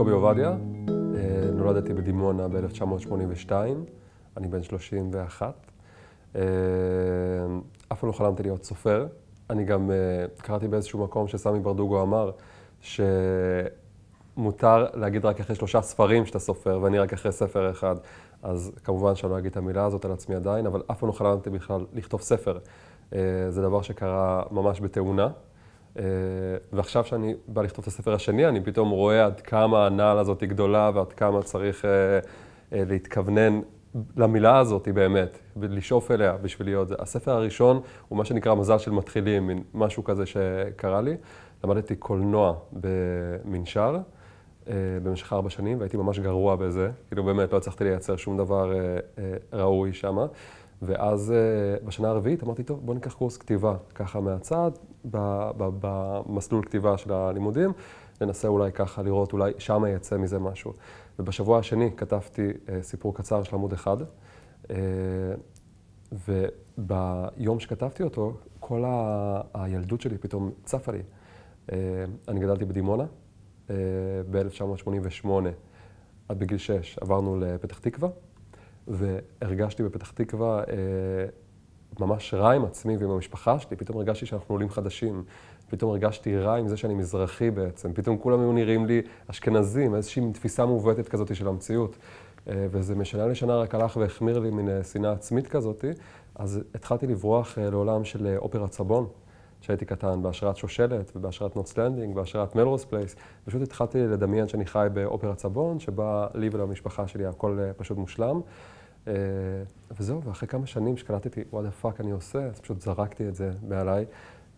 קובי עובדיה, אה, נולדתי בדימונה ב-1982, אני בן 31. אה, אף פעם לא חלמתי להיות סופר. אני גם אה, קראתי באיזשהו מקום שסמי ברדוגו אמר שמותר להגיד רק אחרי שלושה ספרים שאתה סופר, ואני רק אחרי ספר אחד. אז כמובן שאני לא אגיד את המילה הזאת על עצמי עדיין, אבל אף פעם לא חלמתי בכלל לכתוב ספר. זה דבר שקרה ממש בתאונה. אה, ועכשיו שאני בא לכתוב את הספר השני, אני פתאום רואה עד כמה הנעל הזאת היא גדולה ועד כמה צריך אה, אה, להתכוונן למילה הזאת באמת, לשאוף אליה בשביל להיות זה. הספר הראשון הוא מה שנקרא מזל של מתחילים, מין משהו כזה שקרה לי. למדתי קולנוע במנשר במשך ארבע שנים, והייתי ממש גרוע בזה. כאילו באמת לא הצלחתי לייצר שום דבר ראוי שמה. ואז אה, בשנה הרביעית אמרתי, טוב, בוא ניקח קורס כתיבה, ככה מהצד, במסלול כתיבה של הלימודים, ננסה אולי ככה לראות, אולי שמה יצא מזה משהו. ובשבוע השני כתבתי אה, סיפור קצר של עמוד אחד, אה, וביום שכתבתי אותו, כל ה... הילדות שלי פתאום צפה לי. אני גדלתי בדימונה ב-1988, עד בגיל 6 עברנו לפתח תקווה. והרגשתי בפתח תקווה אה, ממש רע עם עצמי ועם המשפחה שלי, פתאום הרגשתי שאנחנו עולים חדשים. פתאום הרגשתי רע עם זה שאני מזרחי בעצם. פתאום כולם היו נראים לי אשכנזים, איזושהי תפיסה מעוותת כזאת של המציאות. אה, וזה משנה לשנה רק הלך והחמיר לי מין אה, שנאה עצמית כזאת. אז התחלתי לברוח אה, לעולם של אה, אופרה צבון. כשהייתי קטן, בהשראת שושלת ובהשראת נוטסלנדינג, בהשראת מלרוס פלייס. פשוט התחלתי לדמיין שאני חי באופרה צבון, שבה לי ולמשפחה שלי הכל אה, פשוט מושלם. אה, וזהו, ואחרי כמה שנים שקלטתי, what the fuck אני עושה, אז פשוט זרקתי את זה מעליי,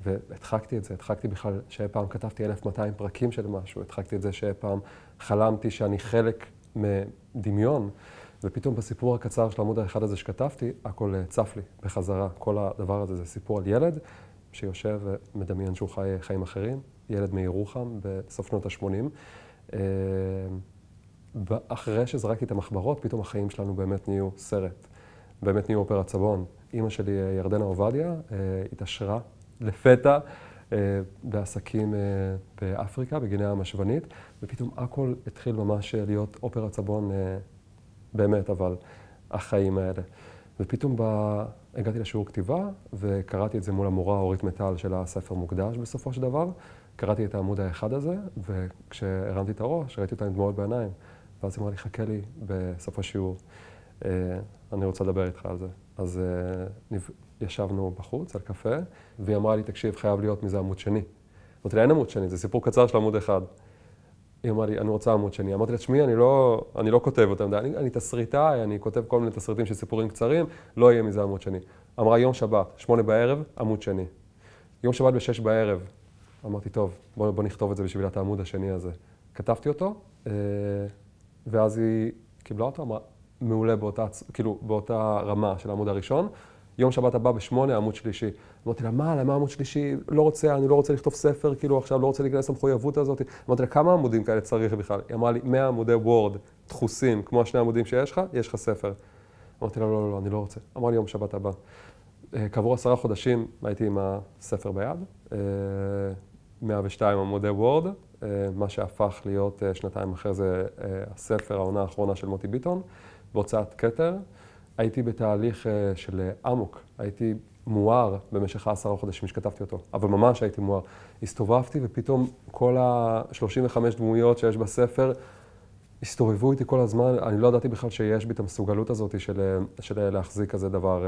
והדחקתי את זה, הדחקתי בכלל שאי פעם כתבתי 1,200 פרקים של משהו, הדחקתי את זה שאי פעם חלמתי שאני חלק מדמיון, ופתאום בסיפור הקצר של העמוד האחד הזה שכתבתי, הכל אה, צף לי בחזרה. כל הדבר הזה זה סיפור על ילד שיושב ומדמיין שהוא חי חיים אחרים, ילד מירוחם בסוף שנות ה-80. אחרי שזרקתי את המחברות, פתאום החיים שלנו באמת נהיו סרט. באמת נהיו אופרת סבון. אימא שלי, אה, ירדנה עובדיה, אה, התעשרה לפתע אה, בעסקים באפריקה, בגינאה המשוונית, ופתאום הכל התחיל ממש להיות אופרת סבון באמת, אבל החיים האלה. ופתאום ב... הגעתי לשיעור כתיבה, וקראתי את זה מול המורה אורית מטל של הספר מוקדש בסופו של דבר. קראתי את העמוד האחד הזה, וכשהרמתי את הראש, ראיתי אותה עם דמעות בעיניים. ואז היא אמרה לי, חכה לי בסוף השיעור, אה, אני רוצה לדבר איתך על זה. אז אה, ישבנו בחוץ על קפה, והיא אמרה לי, תקשיב, חייב להיות מזה עמוד שני. אמרתי לה, אין עמוד שני, זה סיפור קצר של עמוד אחד. היא אמרה לי, אני רוצה עמוד שני. אמרתי לה, תשמעי, אני, לא, אני לא כותב אותם, אני, אני תסריטאי, אני כותב כל מיני תסריטים של סיפורים קצרים, לא יהיה מזה עמוד שני. אמרה, יום שבת, שמונה בערב, עמוד שני. יום שבת בשש בערב. אמרתי, טוב, בוא, בוא נכתוב את זה בשביל העמוד השני הזה. כתבתי אותו, אה, ואז היא קיבלה אותו, אמרה, מעולה באותה, כאילו, באותה רמה של העמוד הראשון. יום שבת הבא בשמונה, עמוד שלישי. אמרתי לה, מה, למה עמוד שלישי? לא רוצה, אני לא רוצה לכתוב ספר, כאילו עכשיו לא רוצה להיכנס למחויבות הזאת. אמרתי לה, כמה עמודים כאלה צריך בכלל? היא אמרה לי, 100 עמודי וורד, דחוסים, כמו השני עמודים שיש לך, יש לך ספר. אמרתי לה, לא, לא, לא, אני לא רוצה. אמרה לי, יום שבת הבא. אה, כעבור עשרה חודשים הייתי עם הספר ביד, אה, 102 עמודי וורד, אה, מה שהפך להיות אה, שנתיים אחרי זה אה, הספר, העונה האחרונה של מוטי ביטון, בהוצאת כתר. הייתי בתהליך של אמוק, הייתי מואר במשך העשרה חודשים שכתבתי אותו, אבל ממש הייתי מואר. הסתובבתי ופתאום כל ה-35 דמויות שיש בספר הסתובבו איתי כל הזמן, אני לא ידעתי בכלל שיש בי את המסוגלות הזאת של, של להחזיק כזה דבר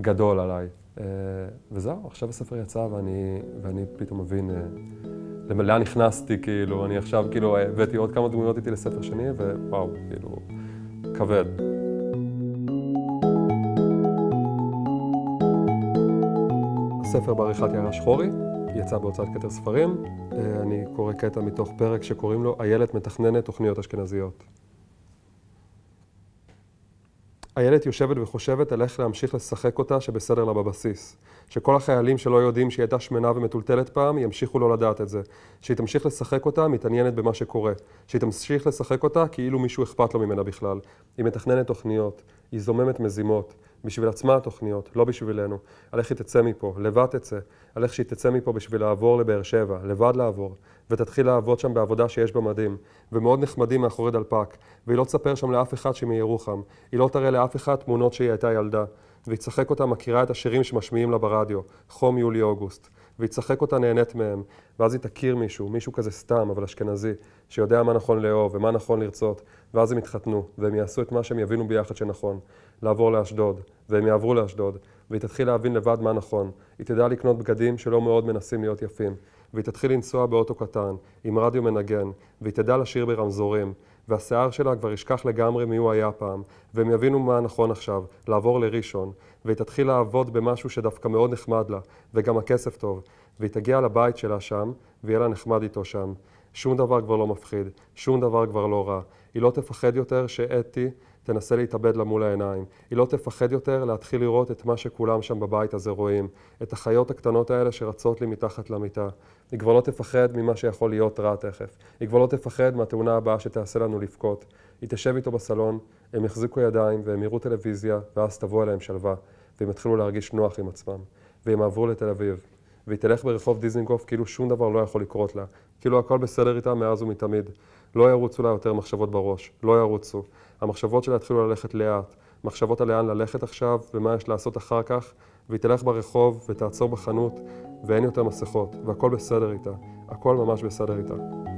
גדול עליי. אה, וזהו, עכשיו הספר יצא ואני, ואני פתאום מבין אה, לאן נכנסתי, כאילו, אני עכשיו, כאילו, הבאתי עוד כמה דמויות איתי לספר שני, ווואו, כאילו, כבד. הספר בעריכת יערה שחורי, יצא בהוצאת כתר ספרים. אה, אני קורא קטע מתוך פרק שקוראים לו "איילת מתכננת תוכניות אשכנזיות". איילת יושבת וחושבת על איך להמשיך לשחק אותה שבסדר לה בבסיס. שכל החיילים שלא יודעים שהיא הייתה שמנה ומטולטלת פעם, ימשיכו לא לדעת את זה. שהיא תמשיך לשחק אותה מתעניינת במה שקורה. שהיא תמשיך לשחק אותה כאילו מישהו אכפת לו ממנה בכלל. היא מתכננת תוכניות, היא זוממת מזימות. בשביל עצמה התוכניות, לא בשבילנו. על איך היא תצא מפה, לבד תצא. על איך שהיא תצא מפה בשביל לעבור לבאר שבע, לבד לעבור. ותתחיל לעבוד שם בעבודה שיש בה מדים. ומאוד נחמדים מאחורי דלפק. והיא לא תספר שם לאף אחד שהיא מירוחם. היא לא תראה לאף אחד תמונות שהיא הייתה ילדה. והיא תשחק אותה מכירה את השירים שמשמיעים לה ברדיו. חום יולי-אוגוסט. ויצחק אותה נהנית מהם, ואז היא תכיר מישהו, מישהו כזה סתם, אבל אשכנזי, שיודע מה נכון לאהוב ומה נכון לרצות, ואז הם יתחתנו, והם יעשו את מה שהם יבינו ביחד שנכון, לעבור לאשדוד, והם יעברו לאשדוד, והיא תתחיל להבין לבד מה נכון, היא תדע לקנות בגדים שלא מאוד מנסים להיות יפים, והיא תתחיל לנסוע באוטו קטן, עם רדיו מנגן, והיא תדע לשיר ברמזורים, והשיער שלה כבר ישכח לגמרי מי הוא היה פעם, והם יבינו מה נכון עכשיו, לעבור לראשון, והיא תתחיל לעבוד במשהו שדווקא מאוד נחמד לה, וגם הכסף טוב, והיא תגיע לבית שלה שם, ויהיה לה נחמד איתו שם. שום דבר כבר לא מפחיד, שום דבר כבר לא רע. היא לא תפחד יותר שאתי תנסה להתאבד לה מול העיניים. היא לא תפחד יותר להתחיל לראות את מה שכולם שם בבית הזה רואים, את החיות הקטנות האלה שרצות לי מתחת למיטה. היא כבר לא תפחד ממה שיכול להיות רע תכף. היא כבר לא תפחד מהתאונה הבאה שתעשה לנו לבכות. היא תשב איתו בסלון, הם יחזיקו ידיים והם יראו טלוויזיה, ואז תבוא אליהם שלווה, והם יתחילו להרגיש נוח עם עצמם. והם עברו לתל אביב. והיא תלך ברחוב דיזינגוף כאילו שום דבר לא יכול לקרות לה, כאילו הכל בסדר איתה מאז ומתמיד. לא ירוצו לה יותר מחשבות בראש, לא ירוצו. המחשבות שלה יתחילו ללכת לאט, מחשבות על לאן ללכת עכשיו ומה יש לעשות אחר כך, והיא תלך ברחוב ותעצור בחנות, ואין יותר מסכות, והכל בסדר איתה, הכל ממש בסדר איתה.